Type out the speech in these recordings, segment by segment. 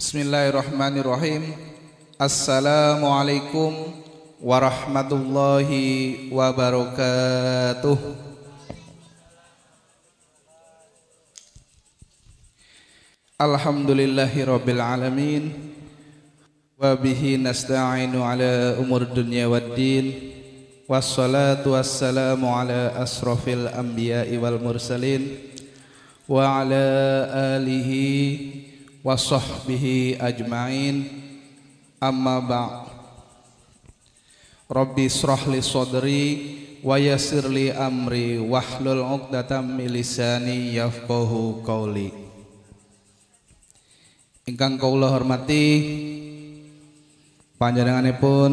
Bismillahirrahmanirrahim. Assalamualaikum warahmatullahi wabarakatuh. Alhamdulillahirabbil alamin. Wa nasta'inu ala umur dunya waddin. Wassalatu wassalamu ala asrafil anbiya'i wal mursalin wa ala alihi wa sahbihi ajma'in amma ba' Rabbi srah li sadri wa yassir li amri wahlul 'uqdatam min lisani yafqahu qawli Ingkang kawula hormati panjenenganipun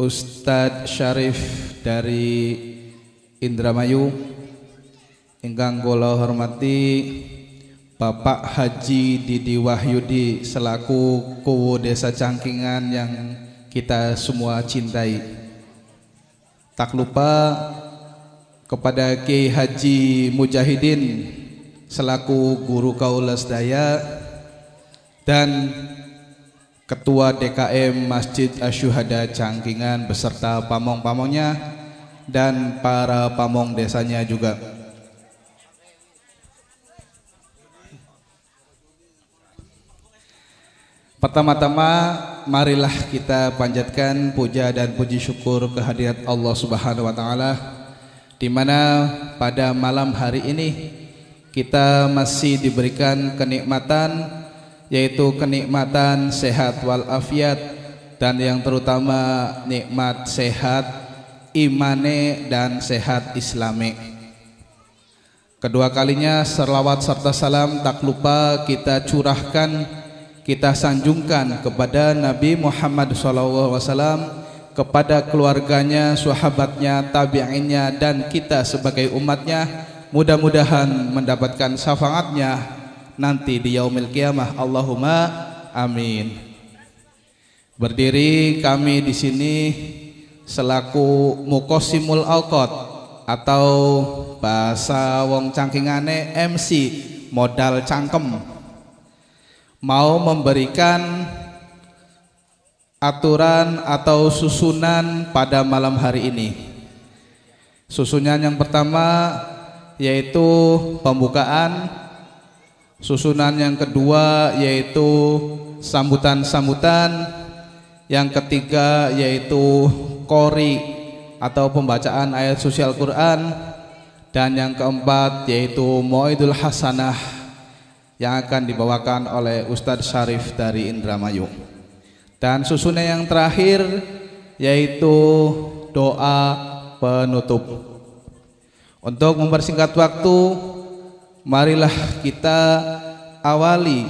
Ustadz Syarif dari Indramayu ingkang kula hormati Bapak Haji Didi Wahyudi selaku Kowo Desa Cangkingan yang kita semua cintai. Tak lupa kepada Kiai Haji Mujahidin selaku guru Kaulas Daya dan Ketua DKM Masjid Asyuhada Cangkingan beserta pamong-pamongnya dan para pamong desanya juga. Pertama-tama marilah kita panjatkan puja dan puji syukur kehadirat Allah Subhanahu wa taala di mana pada malam hari ini kita masih diberikan kenikmatan yaitu kenikmatan sehat wal afiat dan yang terutama nikmat sehat imane dan sehat islami. Kedua kalinya selawat serta salam tak lupa kita curahkan kita sanjungkan kepada Nabi Muhammad SAW kepada keluarganya, sahabatnya, tabi'innya dan kita sebagai umatnya mudah-mudahan mendapatkan syafaatnya nanti di yaumil kiamah Allahumma amin berdiri kami di sini selaku mukosimul alkot atau bahasa wong cangkingane MC modal cangkem mau memberikan aturan atau susunan pada malam hari ini. Susunan yang pertama yaitu pembukaan, susunan yang kedua yaitu sambutan-sambutan, yang ketiga yaitu kori atau pembacaan ayat sosial quran dan yang keempat yaitu Mu'idul Hasanah yang akan dibawakan oleh Ustadz Syarif dari Indramayu. Dan susunnya yang terakhir yaitu doa penutup. Untuk mempersingkat waktu, marilah kita awali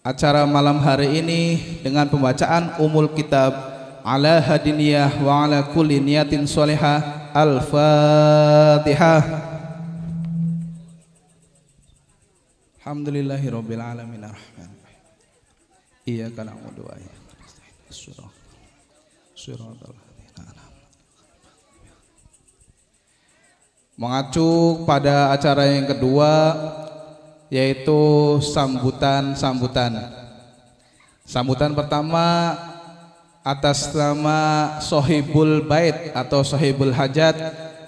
acara malam hari ini dengan pembacaan umul kitab ala hadiniyah wa ala kulli niyatin al-fatihah Alhamdulillahi rabbil alamin arrahman. Iyyaka na'budu wa iyyaka nasta'in. Shiratal Mengacu pada acara yang kedua yaitu sambutan-sambutan. Sambutan pertama atas nama Sohibul Bait atau Sohibul Hajat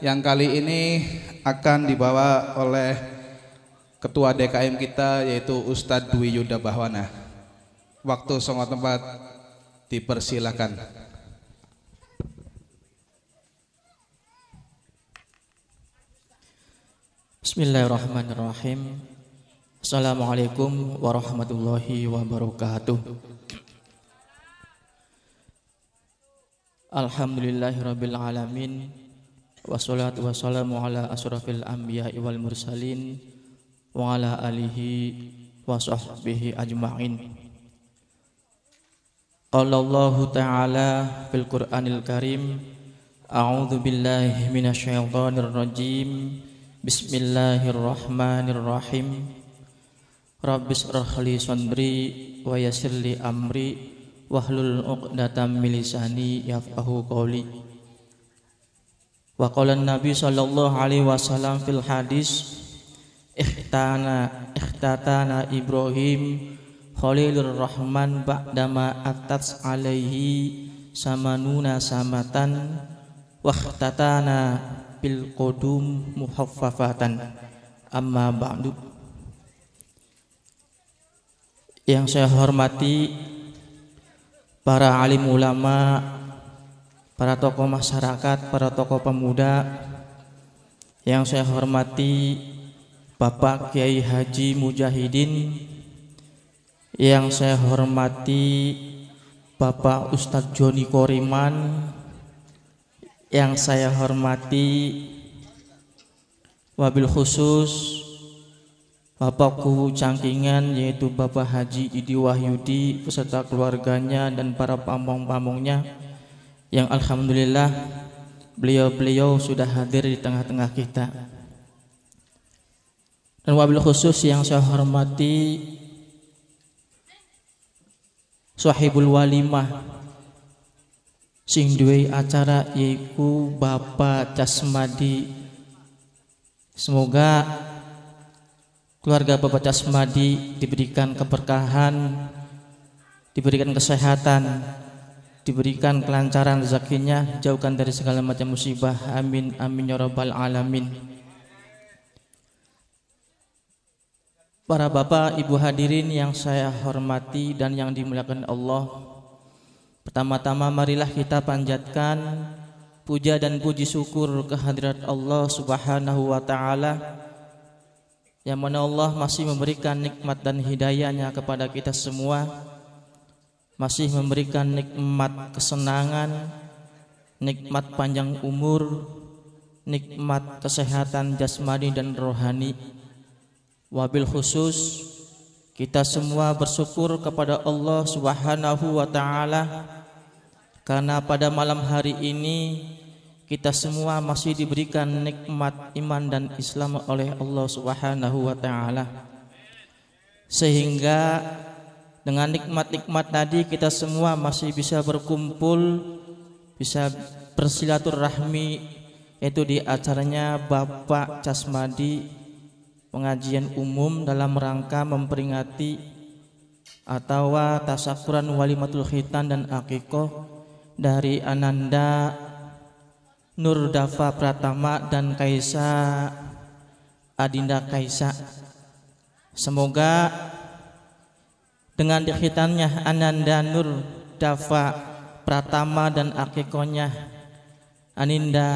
yang kali ini akan dibawa oleh ketua DKM kita yaitu Ustadz Dwi Yuda Bahwana. Waktu semua tempat dipersilakan. Bismillahirrahmanirrahim. Assalamualaikum warahmatullahi wabarakatuh. Alhamdulillahirabbil alamin. Wassalatu wassalamu ala asrafil anbiya'i wal mursalin wa ala alihi wa sahbihi ajma'in. Qala Allah Ta'ala fil Qur'anil Karim A'udhu billahi minasyaitanir rajim. Bismillahirrahmanirrahim. Rabbis rahli sondri wa yasirli amri wahlul 'uqdatam milisani yafahu qawli. Wa qala nabi sallallahu alaihi wasallam fil hadis ikhtana ikhtatana Ibrahim Khalilur Rahman ba'dama atas alaihi samanuna samatan wahtatana bil qudum muhaffafatan amma ba'du yang saya hormati para alim ulama para tokoh masyarakat para tokoh pemuda yang saya hormati Bapak Kiai Haji Mujahidin yang saya hormati Bapak Ustadz Joni Koriman yang saya hormati wabil khusus Bapak Kubu Cangkingan yaitu Bapak Haji Idi Wahyudi beserta keluarganya dan para pamong-pamongnya yang Alhamdulillah beliau-beliau sudah hadir di tengah-tengah kita. Dan wabil khusus yang saya hormati sahibul Walimah sing duwe acara yaiku Bapak Casmadi. Semoga keluarga Bapak Casmadi diberikan keberkahan, diberikan kesehatan, diberikan kelancaran rezekinya, jauhkan dari segala macam musibah. Amin amin ya rabbal alamin. Para bapak, ibu hadirin yang saya hormati dan yang dimuliakan Allah Pertama-tama marilah kita panjatkan puja dan puji syukur kehadirat Allah subhanahu wa ta'ala Yang mana Allah masih memberikan nikmat dan hidayahnya kepada kita semua Masih memberikan nikmat kesenangan Nikmat panjang umur Nikmat kesehatan jasmani dan rohani Wabil khusus kita semua bersyukur kepada Allah Subhanahu wa taala karena pada malam hari ini kita semua masih diberikan nikmat iman dan Islam oleh Allah Subhanahu wa taala. Sehingga dengan nikmat-nikmat tadi kita semua masih bisa berkumpul, bisa bersilaturahmi yaitu di acaranya Bapak Casmadi pengajian umum dalam rangka memperingati atau tasakuran walimatul khitan dan akikoh dari Ananda Nur Dafa Pratama dan Kaisa Adinda Kaisa semoga dengan dikhitannya Ananda Nur Dafa Pratama dan akikohnya Aninda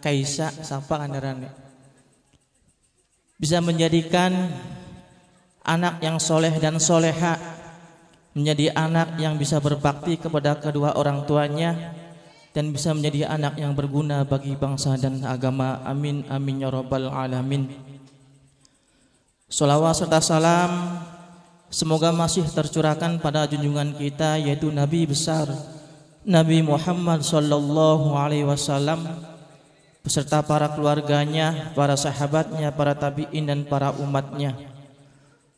Kaisa siapa kandarannya bisa menjadikan anak yang soleh dan soleha menjadi anak yang bisa berbakti kepada kedua orang tuanya dan bisa menjadi anak yang berguna bagi bangsa dan agama amin amin ya rabbal alamin Salawat serta salam semoga masih tercurahkan pada junjungan kita yaitu Nabi besar Nabi Muhammad sallallahu alaihi wasallam beserta para keluarganya, para sahabatnya, para tabi'in dan para umatnya.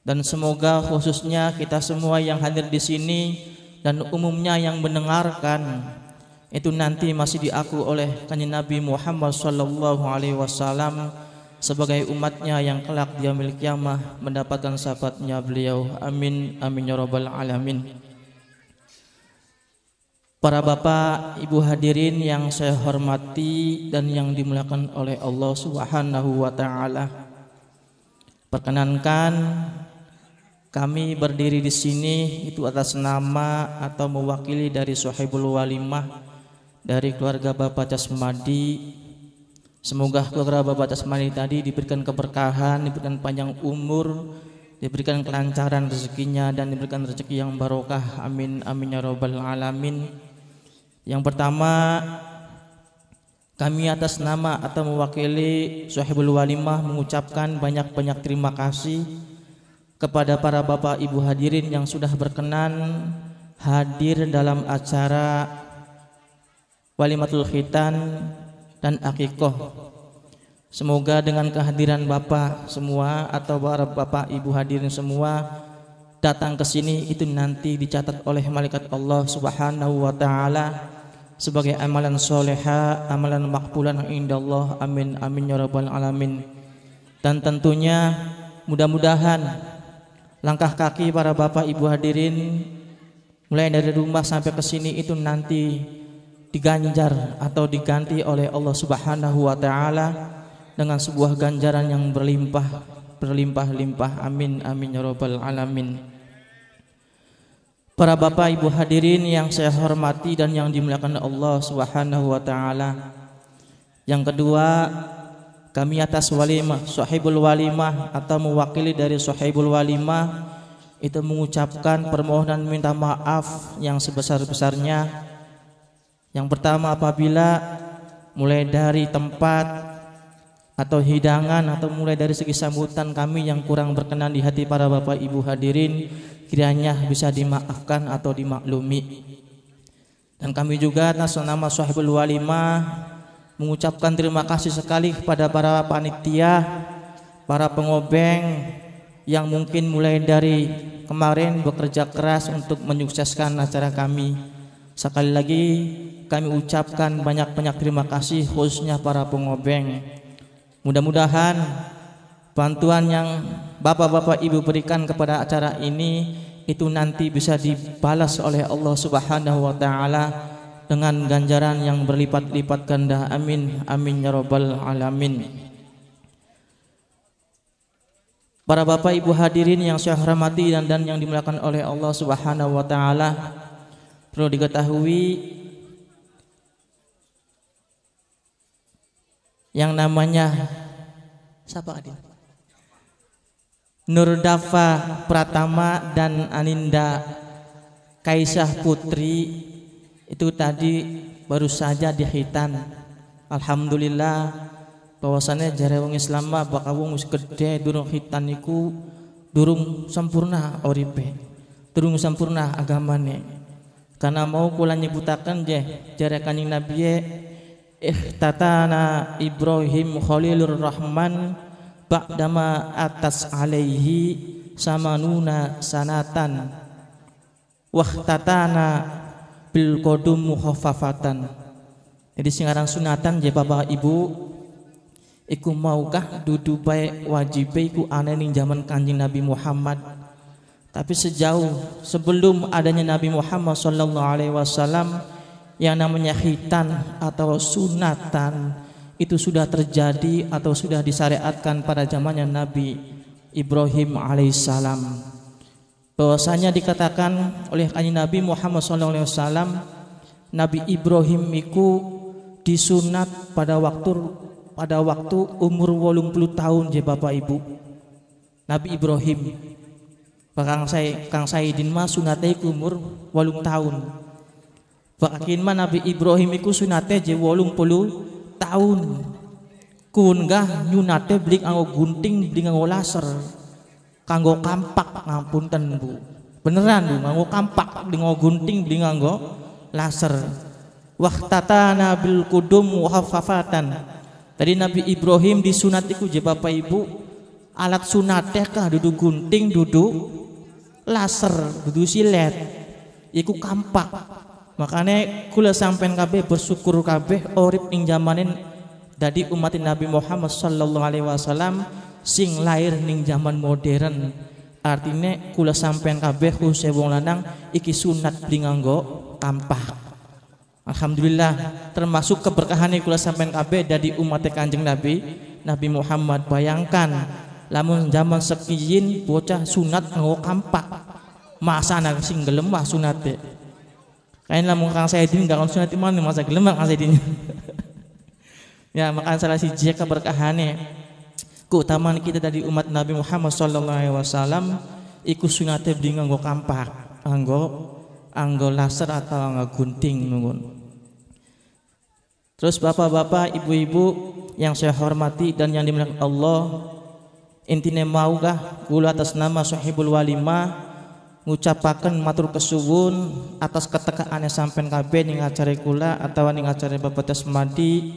Dan semoga khususnya kita semua yang hadir di sini dan umumnya yang mendengarkan itu nanti masih diaku oleh kanjeng Nabi Muhammad sallallahu alaihi wasallam sebagai umatnya yang kelak dia miliki kiamah mendapatkan sahabatnya beliau. Amin amin ya rabbal alamin. Para bapak, ibu hadirin yang saya hormati dan yang dimuliakan oleh Allah Subhanahu wa taala. Perkenankan kami berdiri di sini itu atas nama atau mewakili dari Sohibul Walimah dari keluarga Bapak Casmadi. Semoga keluarga Bapak Casmadi tadi diberikan keberkahan, diberikan panjang umur, diberikan kelancaran rezekinya dan diberikan rezeki yang barokah. Amin amin ya rabbal alamin. Yang pertama kami atas nama atau mewakili Sohibul Walimah mengucapkan banyak-banyak terima kasih kepada para bapak ibu hadirin yang sudah berkenan hadir dalam acara Walimatul Khitan dan Akikoh. Semoga dengan kehadiran bapak semua atau para bapak ibu hadirin semua datang ke sini itu nanti dicatat oleh malaikat Allah Subhanahu wa taala sebagai amalan soleha, amalan makbulan indah Allah, Amin amin ya rabbal alamin. Dan tentunya mudah-mudahan langkah kaki para bapak ibu hadirin mulai dari rumah sampai ke sini itu nanti diganjar atau diganti oleh Allah Subhanahu wa taala dengan sebuah ganjaran yang berlimpah berlimpah-limpah amin amin ya rabbal alamin Para bapak ibu hadirin yang saya hormati dan yang dimuliakan Allah Subhanahu wa taala yang kedua kami atas walimah sahibul walimah atau mewakili dari sahibul walimah itu mengucapkan permohonan minta maaf yang sebesar-besarnya yang pertama apabila mulai dari tempat atau hidangan atau mulai dari segi sambutan kami yang kurang berkenan di hati para bapak ibu hadirin kiranya bisa dimaafkan atau dimaklumi dan kami juga atas nama sahibul walimah mengucapkan terima kasih sekali kepada para panitia para pengobeng yang mungkin mulai dari kemarin bekerja keras untuk menyukseskan acara kami sekali lagi kami ucapkan banyak-banyak terima kasih khususnya para pengobeng Mudah-mudahan bantuan yang Bapak-bapak Ibu berikan kepada acara ini itu nanti bisa dibalas oleh Allah Subhanahu wa taala dengan ganjaran yang berlipat-lipat ganda. Amin. Amin ya rabbal alamin. Para bapak ibu hadirin yang saya hormati dan dan yang dimuliakan oleh Allah Subhanahu wa taala, perlu diketahui yang namanya siapa Nur Dafa Pratama dan Aninda Kaisah Putri itu tadi baru saja dihitan. Alhamdulillah bahwasannya jare wong Islam bakal wong wis durung hitan iku durung sempurna oripe. Durung sempurna agamane. Karena mau kula nyebutaken je jare Kanjeng ikhtatana Ibrahim Khalilur Rahman ba'dama atas alaihi samanuna sanatan wahtatana bil qadum mukhaffafatan jadi sekarang sunatan ya bapak ibu iku maukah duduk baik wajib iku aneh ning zaman kanjeng Nabi Muhammad tapi sejauh sebelum adanya Nabi Muhammad sallallahu alaihi wasallam yang namanya hitan atau sunatan itu sudah terjadi atau sudah disyariatkan pada zamannya Nabi Ibrahim alaihissalam bahwasanya dikatakan oleh kanji Nabi Muhammad SAW Nabi Ibrahim itu disunat pada waktu pada waktu umur 80 tahun ya Bapak Ibu Nabi Ibrahim Kang saya Kang Saidin mah sunatnya umur 8 tahun Fakir mana Nabi Ibrahim iku sunate je wolung puluh tahun. Kunggah nyunate blik anggo gunting beli anggo laser. Kanggo kampak ten Bu. Beneran Bu, anggo kampak beli anggo gunting beli anggo laser. Waqtatana bil kudum wafafatan Tadi Nabi Ibrahim disunat iku je Bapak Ibu alat sunate kah duduk gunting duduk laser duduk silet iku kampak makanya kula sampean kabeh bersyukur kabe orip ing zamanin dadi umat Nabi Muhammad sallallahu alaihi wasallam sing lahir ning zaman modern artinya kula sampean kabeh khususnya wong lanang iki sunat blinganggo nganggo Alhamdulillah termasuk keberkahan kula sampean kabeh dari umat Kanjeng Nabi Nabi Muhammad bayangkan lamun zaman sekijin bocah sunat ngowo kampak masa nang sing gelem sunate Kain lamun kang Saidin gak konsumen mana masa gelem kang Saidin. ya maka salah si jek keberkahane ya. keutamaan kita dari umat Nabi Muhammad sallallahu alaihi wasallam iku sunate bdi nganggo kampak, anggo anggo laser atau anggo gunting nungun. Terus bapak-bapak, ibu-ibu yang saya hormati dan yang dimuliakan Allah, intinya maukah kula atas nama Sahibul Walimah ngucapaken matur kesuwun atas ketekaannya sampean kabe ning ngajari kula atau ning ngajari Bapak Tasmadi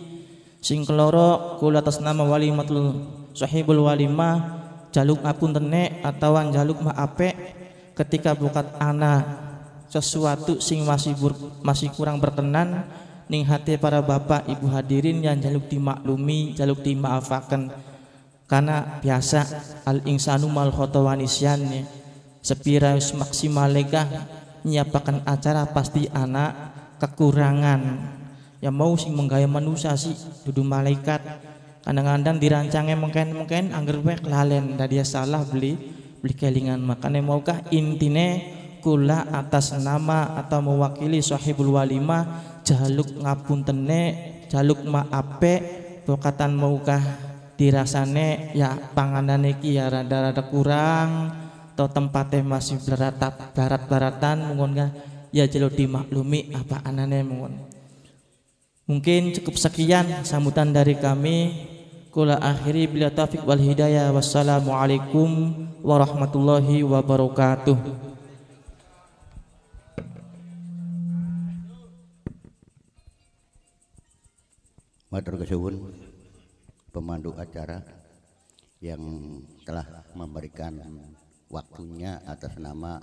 sing keloro kula atas nama walimatul sahibul walimah jaluk apun tenek atau jaluk maape ketika bukat ana sesuatu sing masih bur, masih kurang berkenan ning hati para bapak ibu hadirin yang jaluk dimaklumi jaluk dimaafakan karena biasa al insanu mal khotawanisyan sepiraus maksimalega nyiapakan acara pasti anak kekurangan ya mau sih menggaya manusia sih duduk malaikat kadang-kadang dirancangnya mungkin mungkin anggar wek lalen dia salah beli beli kelingan makanya maukah intine kula atas nama atau mewakili sahibul walimah jaluk ngapun tene jaluk maape pokatan maukah dirasane ya panganan iki ya rada-rada kurang atau tempatnya masih beratat barat-baratan mungkin ya jelo dimaklumi apa anane mungkin mungkin cukup sekian sambutan dari kami kula akhiri bila taufik wal hidayah wassalamualaikum warahmatullahi wabarakatuh Matur kesuwun pemandu acara yang telah memberikan waktunya atas nama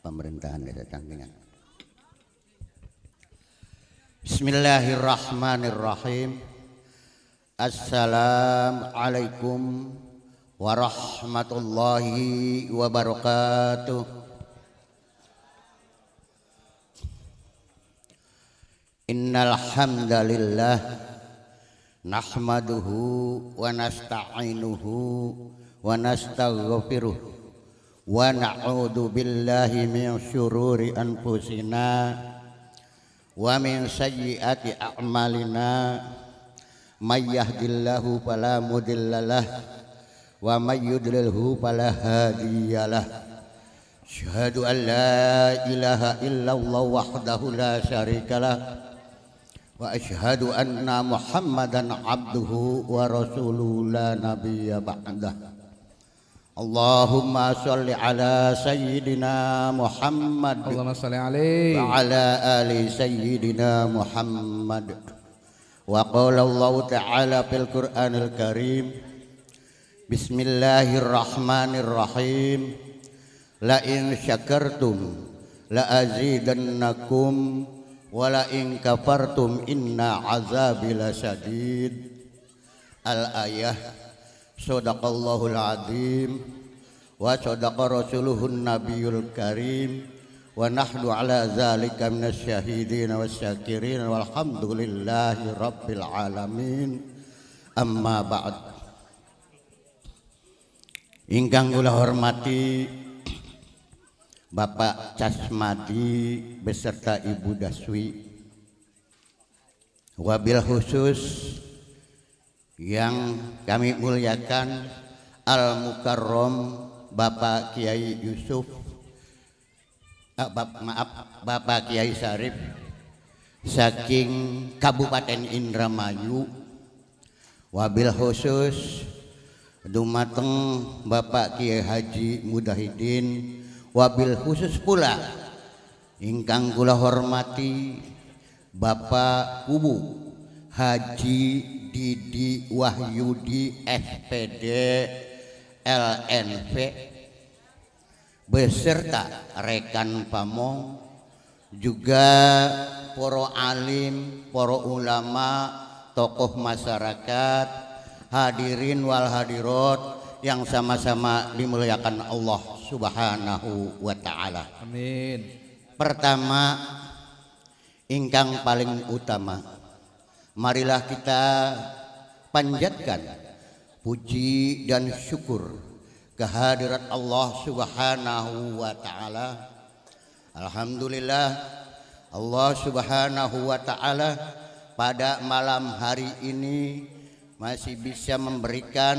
pemerintahan desa Cangkringan. Bismillahirrahmanirrahim. Assalamualaikum warahmatullahi wabarakatuh. Innal hamdalillah nahmaduhu wa nasta'inuhu wa nastaghfiruh ونعوذ بالله من شرور أنفسنا ومن سيئات أعمالنا من يهد الله فلا مضل له ومن يضلله فلا هادي له أشهد أن لا إله إلا الله وحده لا شريك له وأشهد أن محمدا عبده ورسوله لا نبي بعده Allahumma salli ala sayyidina Muhammad ala ali sayyidina Muhammad wa qala Allah ta'ala fil Qur'anil Karim Bismillahirrahmanirrahim la in syakartum la azidannakum wa la in kafartum inna al ayah Sadaqallahul azim wa sadaqa rasuluhun nabiyul karim wa nahnu ala zalika minasy syahidin wasyakirin walhamdulillahi rabbil alamin amma ba'd Ingkang kula hormati Bapak Casmadi beserta Ibu Daswi wabil khusus yang iya. kami muliakan Al Mukarrom Bapak Kiai Yusuf eh, maaf Bapak Kiai Sarif saking Kabupaten Indramayu wabil khusus dumateng Bapak Kiai Haji Mudahidin wabil khusus pula ingkang kula hormati Bapak Kubu Haji Didi Wahyudi SPD LNV beserta rekan pamong juga poro alim, poro ulama, tokoh masyarakat, hadirin wal hadirat yang sama-sama dimuliakan Allah Subhanahu wa taala. Amin. Pertama ingkang paling utama marilah kita panjatkan puji dan syukur kehadirat Allah Subhanahu wa taala. Alhamdulillah Allah Subhanahu wa taala pada malam hari ini masih bisa memberikan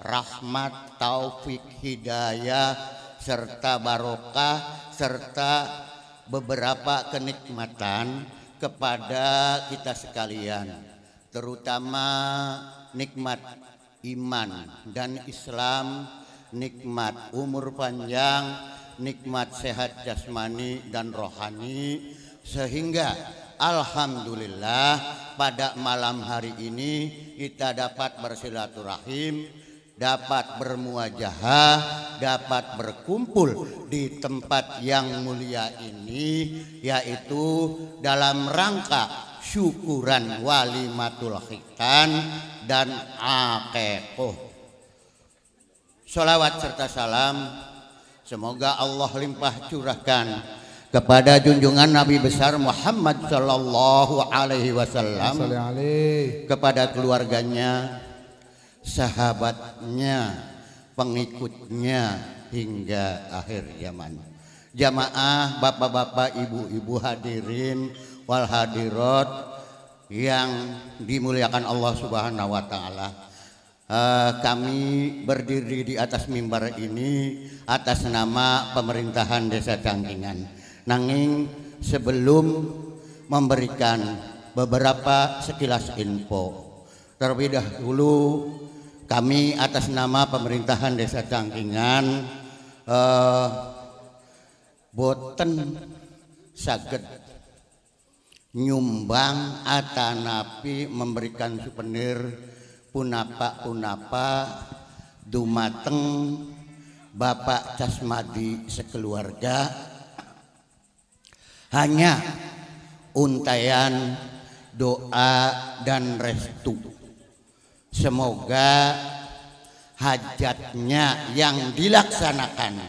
rahmat, taufik, hidayah serta barokah serta beberapa kenikmatan kepada kita sekalian, terutama nikmat iman dan Islam, nikmat umur panjang, nikmat sehat jasmani dan rohani, sehingga Alhamdulillah pada malam hari ini kita dapat bersilaturahim dapat bermuajahah, dapat berkumpul di tempat yang mulia ini, yaitu dalam rangka syukuran walimatul khitan dan akikoh. Salawat serta salam semoga Allah limpah curahkan kepada junjungan Nabi besar Muhammad Shallallahu Alaihi Wasallam kepada keluarganya sahabatnya, pengikutnya hingga akhir zaman. Jamaah bapak-bapak, ibu-ibu hadirin wal hadirat yang dimuliakan Allah Subhanahu wa taala. Eh, kami berdiri di atas mimbar ini atas nama pemerintahan Desa Cangkingan. Nanging sebelum memberikan beberapa sekilas info. Terlebih dahulu kami atas nama pemerintahan Desa Cangkingan uh, boten saged nyumbang atanapi memberikan souvenir punapa-punapa dumateng Bapak Casmadi sekeluarga hanya untayan doa dan restu Semoga hajatnya yang dilaksanakan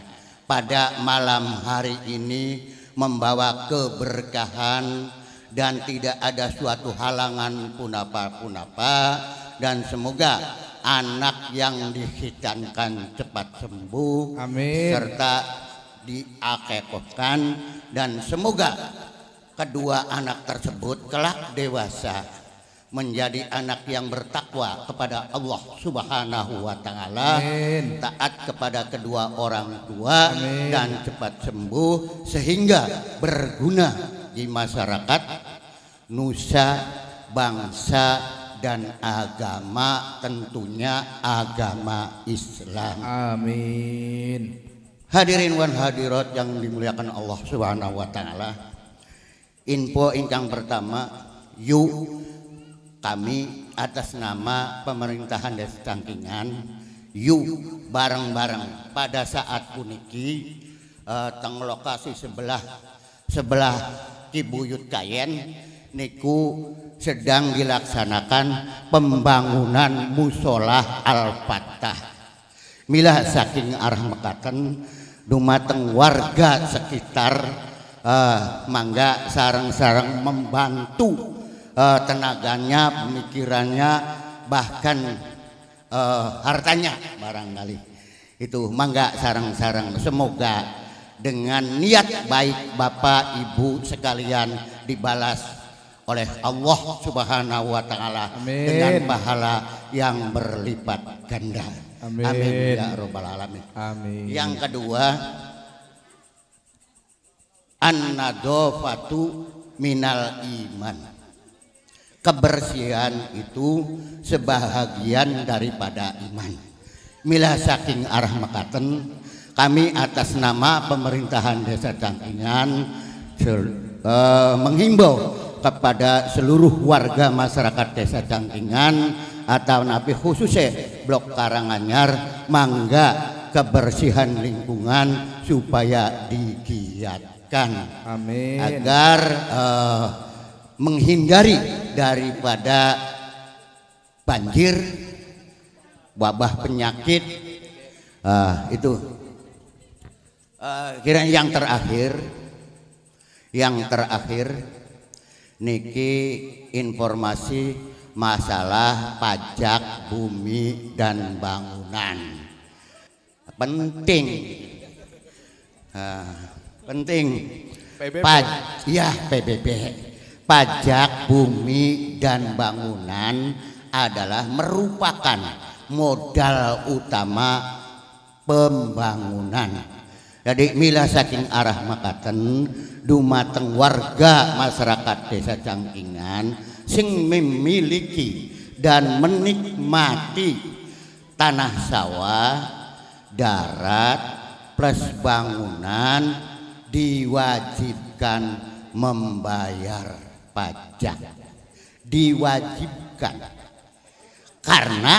pada malam hari ini membawa keberkahan dan tidak ada suatu halangan pun apa pun apa dan semoga anak yang dihitankan cepat sembuh Amin. serta diakekahkan dan semoga kedua anak tersebut kelak dewasa menjadi anak yang bertakwa kepada Allah Subhanahu wa taala, taat kepada kedua orang tua Amin. dan cepat sembuh sehingga berguna di masyarakat, nusa, bangsa dan agama tentunya agama Islam. Amin. Hadirin wan hadirat yang dimuliakan Allah Subhanahu wa taala. Info ingkang pertama, yuk kami atas nama pemerintahan desa Cangkingan yuk bareng-bareng pada saat puniki uh, teng lokasi sebelah sebelah Kibuyut Kayen niku sedang dilaksanakan pembangunan musola Al-Fatah. Mila saking arah mekaten dumateng warga sekitar uh, mangga sarang-sarang membantu uh, tenaganya, pemikirannya, bahkan uh, hartanya barangkali. Itu mangga sarang-sarang. Semoga dengan niat baik Bapak Ibu sekalian dibalas oleh Allah Subhanahu wa taala dengan pahala yang berlipat ganda. Amin. Amin ya robbal alamin. Amin. Yang kedua an-nadofatu minal iman kebersihan itu sebahagian daripada iman. Mila saking arah mekaten, kami atas nama pemerintahan desa Cangkingan uh, menghimbau kepada seluruh warga masyarakat desa Cangkingan atau nabi khususnya blok Karanganyar mangga kebersihan lingkungan supaya digiatkan Amin. agar uh, menghindari daripada banjir, wabah penyakit, uh, itu uh, kira yang terakhir, yang terakhir, niki informasi masalah pajak bumi dan bangunan penting uh, penting PBB. Paj ya PBB pajak bumi dan bangunan adalah merupakan modal utama pembangunan. Jadi mila saking arah makaten dumateng warga masyarakat desa Cangkingan sing memiliki dan menikmati tanah sawah, darat, plus bangunan diwajibkan membayar pajak diwajibkan karena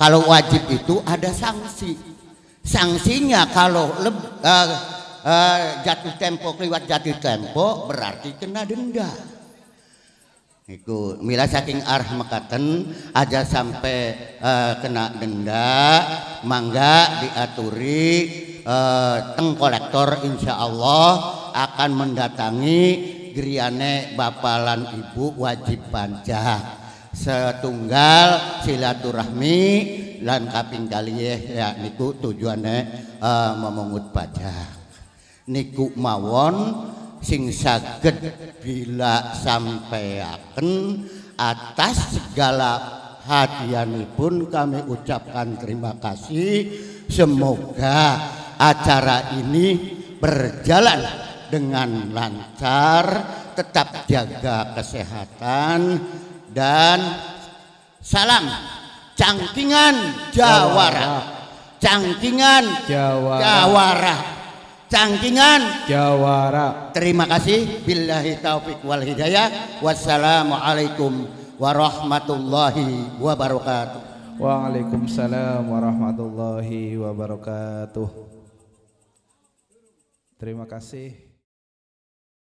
kalau wajib itu ada sanksi sanksinya kalau uh, uh, jatuh tempo lewat jatuh tempo berarti kena denda itu mila saking arah arhamakaten aja sampai uh, eh, kena denda mangga diaturi uh, teng kolektor insya Allah akan mendatangi Griane bapalan ibu wajib pancah setunggal silaturahmi lan kaping kali ya niku tujuannya uh, eh, memungut pajak niku mawon sing saged bila sampeaken atas segala hadianipun kami ucapkan terima kasih semoga acara ini berjalan dengan lancar, tetap jaga kesehatan dan salam cangkingan Jawara. Cangkingan Jawara. Cangkingan Jawara. Terima kasih. Billahi taufik wal hidayah. Wassalamualaikum warahmatullahi wabarakatuh. Waalaikumsalam warahmatullahi wabarakatuh. Terima kasih.